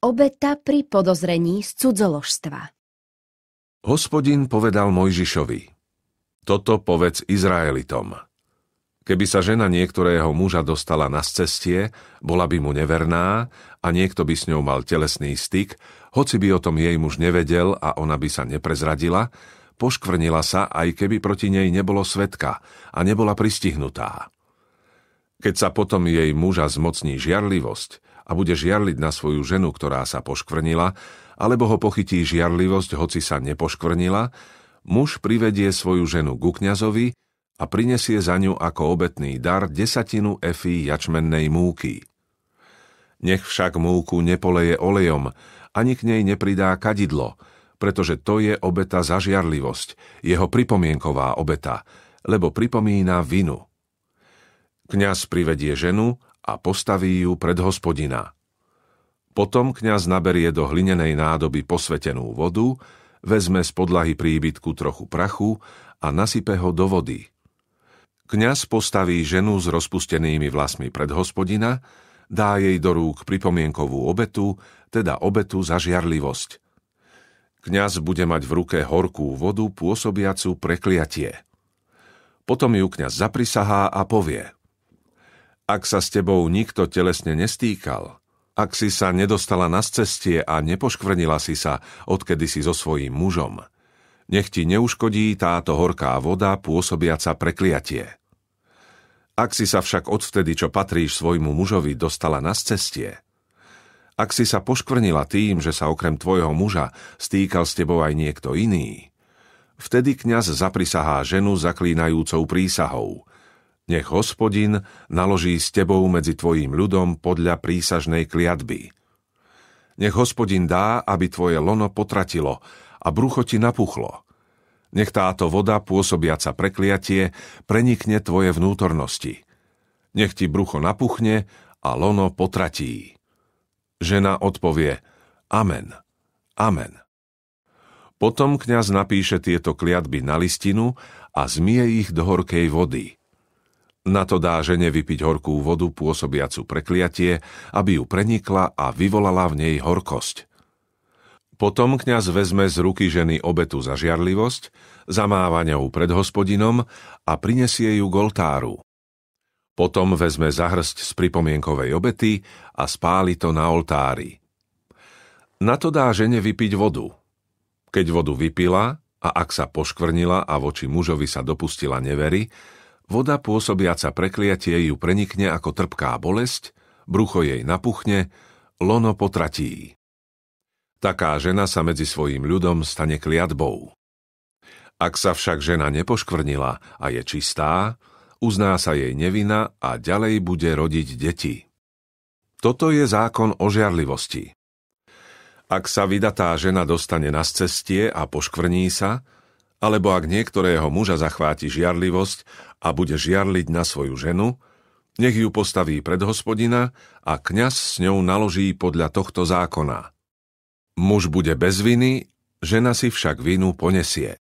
Obeta pri podozrení z cudzoložstva. Hospodin povedal Mojžišovi, toto povedz Izraelitom. Keby sa žena niektorého muža dostala na cestie, bola by mu neverná a niekto by s ňou mal telesný styk, hoci by o tom jej muž nevedel a ona by sa neprezradila, poškvrnila sa, aj keby proti nej nebolo svetka a nebola pristihnutá. Keď sa potom jej muža zmocní žiarlivosť a bude žiarliť na svoju ženu, ktorá sa poškvrnila, alebo ho pochytí žiarlivosť, hoci sa nepoškvrnila, muž privedie svoju ženu ku kňazovi a prinesie za ňu ako obetný dar desatinu efy jačmennej múky. Nech však múku nepoleje olejom, ani k nej nepridá kadidlo, pretože to je obeta za žiarlivosť, jeho pripomienková obeta, lebo pripomína vinu – Kňaz privedie ženu a postaví ju pred hospodina. Potom kňaz naberie do hlinenej nádoby posvetenú vodu, vezme z podlahy príbytku trochu prachu a nasype ho do vody. Kňaz postaví ženu s rozpustenými vlasmi pred hospodina, dá jej do rúk pripomienkovú obetu, teda obetu za žiarlivosť. Kňaz bude mať v ruke horkú vodu pôsobiacu prekliatie. Potom ju kňaz zaprisahá a povie – ak sa s tebou nikto telesne nestýkal, ak si sa nedostala na cestie a nepoškvrnila si sa, odkedy si so svojím mužom, nech ti neuškodí táto horká voda pôsobiaca prekliatie. Ak si sa však odvtedy, čo patríš svojmu mužovi, dostala na cestie, ak si sa poškvrnila tým, že sa okrem tvojho muža stýkal s tebou aj niekto iný, vtedy kňaz zaprisahá ženu zaklínajúcou prísahou, nech hospodin naloží s tebou medzi tvojím ľudom podľa prísažnej kliatby. Nech hospodin dá, aby tvoje lono potratilo a brucho ti napuchlo. Nech táto voda, pôsobiaca prekliatie, prenikne tvoje vnútornosti. Nech ti brucho napuchne a lono potratí. Žena odpovie Amen, Amen. Potom kňaz napíše tieto kliatby na listinu a zmie ich do horkej vody – na to dá žene vypiť horkú vodu pôsobiacu prekliatie, aby ju prenikla a vyvolala v nej horkosť. Potom kňaz vezme z ruky ženy obetu za žiarlivosť, zamáva ňou pred hospodinom a prinesie ju k oltáru. Potom vezme zahrsť z pripomienkovej obety a spáli to na oltári. Na to dá žene vypiť vodu. Keď vodu vypila a ak sa poškvrnila a voči mužovi sa dopustila nevery, Voda pôsobiaca prekliatie ju prenikne ako trpká bolesť, brucho jej napuchne, lono potratí. Taká žena sa medzi svojim ľudom stane kliatbou. Ak sa však žena nepoškvrnila a je čistá, uzná sa jej nevina a ďalej bude rodiť deti. Toto je zákon o žiarlivosti. Ak sa vydatá žena dostane na cestie a poškvrní sa, alebo ak niektorého muža zachváti žiarlivosť a bude žiarliť na svoju ženu, nech ju postaví pred hospodina a kňaz s ňou naloží podľa tohto zákona. Muž bude bez viny, žena si však vinu ponesie.